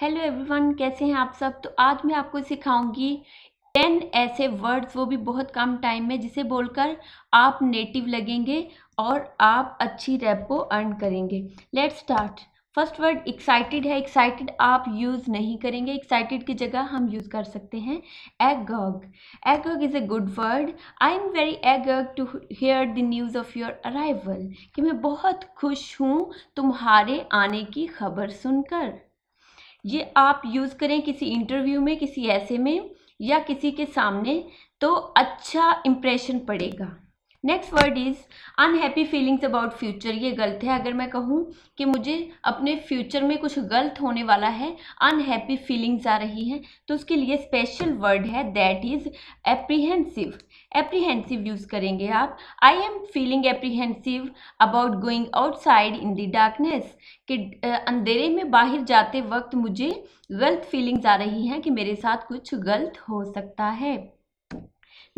hello everyone कैसे हैं आप सब तो आज मैं आपको सिखाऊंगी टेन ऐसे वर्ड्स वो भी बहुत कम टाइम में जिसे बोलकर आप नेटिव लगेंगे और आप अच्छी रैप को अर्न करेंगे let's start first word excited है एक्साइटेड आप यूज़ नहीं करेंगे एक्साइटेड की जगह हम यूज़ कर सकते हैं agog agog is a good word I am very agog to hear the news of your arrival कि मैं बहुत खुश हूँ तुम्हारे आने की खबर सुनकर ये आप यूज़ करें किसी इंटरव्यू में किसी ऐसे में या किसी के सामने तो अच्छा इम्प्रेशन पड़ेगा next word is unhappy feelings about future ये गलत है अगर मैं कहूँ कि मुझे अपने फ्यूचर में कुछ गलत होने वाला है अनहैप्पी फीलिंग्स आ रही हैं तो उसके लिए स्पेशल वर्ड है that is apprehensive apprehensive use करेंगे आप I am feeling apprehensive about going outside in the darkness कि अंधेरे में बाहर जाते वक्त मुझे गलत फीलिंग्स आ रही हैं कि मेरे साथ कुछ गलत हो सकता है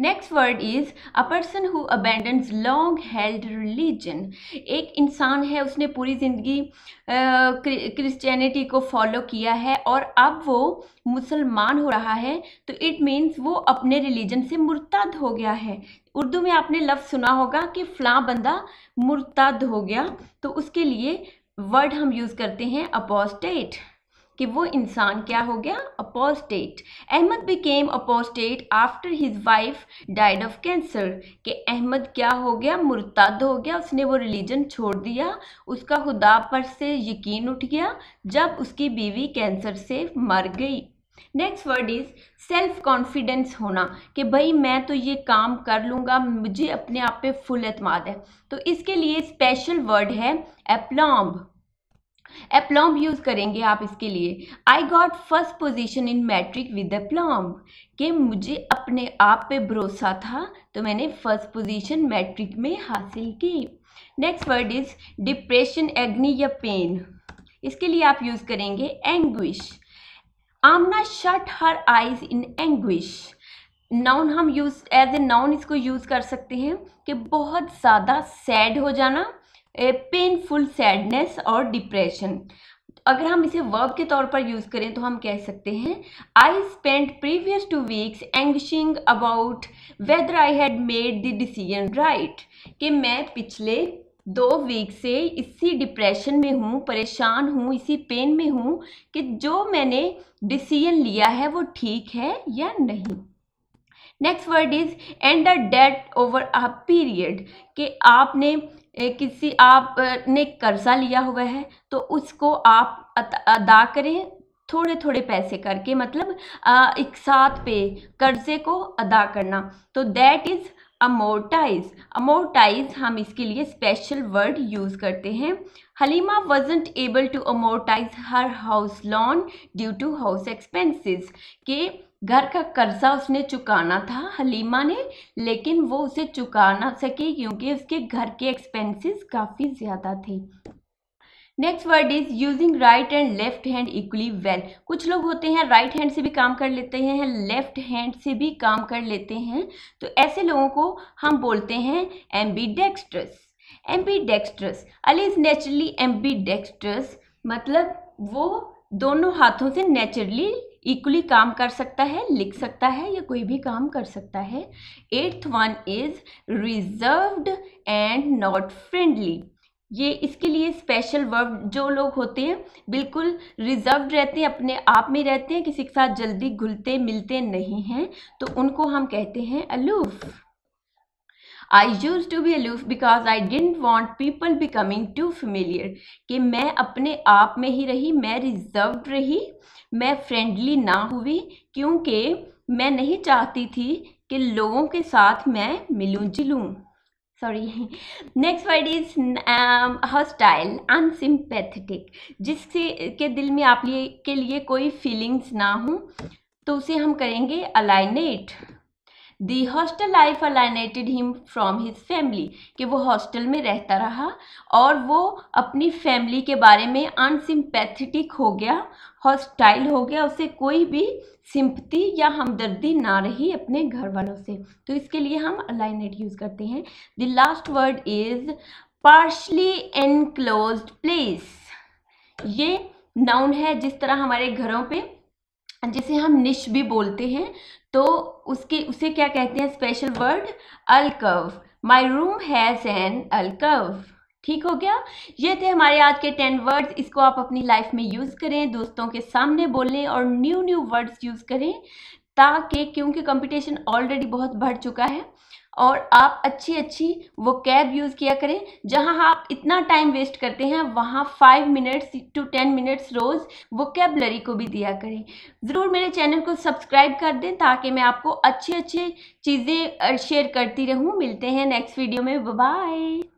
next word is a person who abandons long held religion एक इंसान है उसने पूरी ज़िंदगी क्रिश्चियनिटी को फॉलो किया है और अब वो मुसलमान हो रहा है तो इट मीन्स वो अपने रिलीजन से मुर्ताद हो गया है उर्दू में आपने लफ्ज़ सुना होगा कि फ़लाँ बंदा मुर्ताद हो गया तो उसके लिए वर्ड हम यूज़ करते हैं अपोस्टेट कि वो इंसान क्या हो गया apostate Ahmad became apostate after his wife died of cancer कि अहमद क्या हो गया मुर्तद हो गया उसने वो रिलीजन छोड़ दिया उसका खुदा पर से यकीन उठ गया जब उसकी बीवी कैंसर से मर गई next word is self confidence होना कि भाई मैं तो ये काम कर लूँगा मुझे अपने आप पे फुल अतमाद है तो इसके लिए स्पेशल वर्ड है एप्लॉम्ब एप्लॉम्ब यूज़ करेंगे आप इसके लिए I got first position in matric with aplomb के मुझे अपने आप पे भरोसा था तो मैंने फर्स्ट पोजिशन मैट्रिक में हासिल की next word is depression agony या पेन इसके लिए आप यूज़ करेंगे anguish Amna shut her eyes in anguish noun हम यूज एज ए नाउन इसको यूज़ कर सकते हैं कि बहुत ज़्यादा सैड हो जाना पेनफुल सैडनेस और डिप्रेशन अगर हम इसे वर्ब के तौर पर यूज़ करें तो हम कह सकते हैं I spend previous two weeks anguishing about whether I had made the decision right कि मैं पिछले दो वीक से इसी डिप्रेशन में हूँ परेशान हूँ इसी पेन में हूँ कि जो मैंने डिसीजन लिया है वो ठीक है या नहीं next word is end a debt over a period कि आपने किसी आप ने कर्ज़ा लिया हुआ है तो उसको आप अदा करें थोड़े थोड़े पैसे करके मतलब एक साथ पे कर्ज़े को अदा करना तो दैट इज़ अमोटाइज अमोटाइज हम इसके लिए स्पेशल वर्ड यूज़ करते हैं Halima wasn't able to amortize her house loan due to house expenses के घर का कर्जा उसने चुकाना था हलीमा ने लेकिन वो उसे चुका ना सके क्योंकि उसके घर के एक्सपेंसेस काफ़ी ज़्यादा थे next word is using right and left hand equally well कुछ लोग होते हैं राइट right हैंड से भी काम कर लेते हैं लेफ्ट हैंड से भी काम कर लेते हैं तो ऐसे लोगों को हम बोलते हैं ambidextrous ambidextrous Ali is naturally ambidextrous मतलब वो दोनों हाथों से नेचुरली इक्वली काम कर सकता है लिख सकता है या कोई भी काम कर सकता है eighth one is reserved and not friendly ये इसके लिए स्पेशल वर्ब जो लोग होते हैं बिल्कुल रिजर्व रहते हैं अपने आप में रहते हैं किसी के साथ जल्दी घुलते मिलते नहीं हैं तो उनको हम कहते हैं aloof I used to be aloof because I didn't want people becoming too familiar कि मैं अपने आप में ही रही मैं रिजर्व रही मैं फ्रेंडली ना हुई क्योंकि मैं नहीं चाहती थी कि लोगों के साथ मैं मिलूं जुलूँ sorry next word is hostile unsympathetic जिससे के दिल में आप लिए के लिए कोई फीलिंग्स ना हो तो उसे हम करेंगे alienate the hostel life alienated him from his family कि वो हॉस्टल में रहता रहा और वो अपनी फैमिली के बारे में अनसिम्पैथिटिक हो गया हॉस्टाइल हो गया उसे कोई भी सिंपति या हमदर्दी ना रही अपने घर वालों से तो इसके लिए हम अलाइनेट यूज़ करते हैं the last word is partially enclosed place ये नाउन है जिस तरह हमारे घरों पे जिसे हम निश भी बोलते हैं तो उसके उसे क्या कहते हैं special word alcove my room has an alcove ठीक हो गया ये थे हमारे आज के टेन वर्ड्स इसको आप अपनी लाइफ में यूज़ करें दोस्तों के सामने बोलें और न्यू न्यू वर्ड्स यूज़ करें ताकि क्योंकि कंपटीशन ऑलरेडी बहुत बढ़ चुका है और आप अच्छी अच्छी वो कैब यूज़ किया करें जहाँ आप इतना टाइम वेस्ट करते हैं वहाँ five minutes to ten minutes रोज़ वो कैबलरी को भी दिया करें ज़रूर मेरे चैनल को सब्सक्राइब कर दें ताकि मैं आपको अच्छी अच्छी चीज़ें शेयर करती रहूँ मिलते हैं नेक्स्ट वीडियो में बाय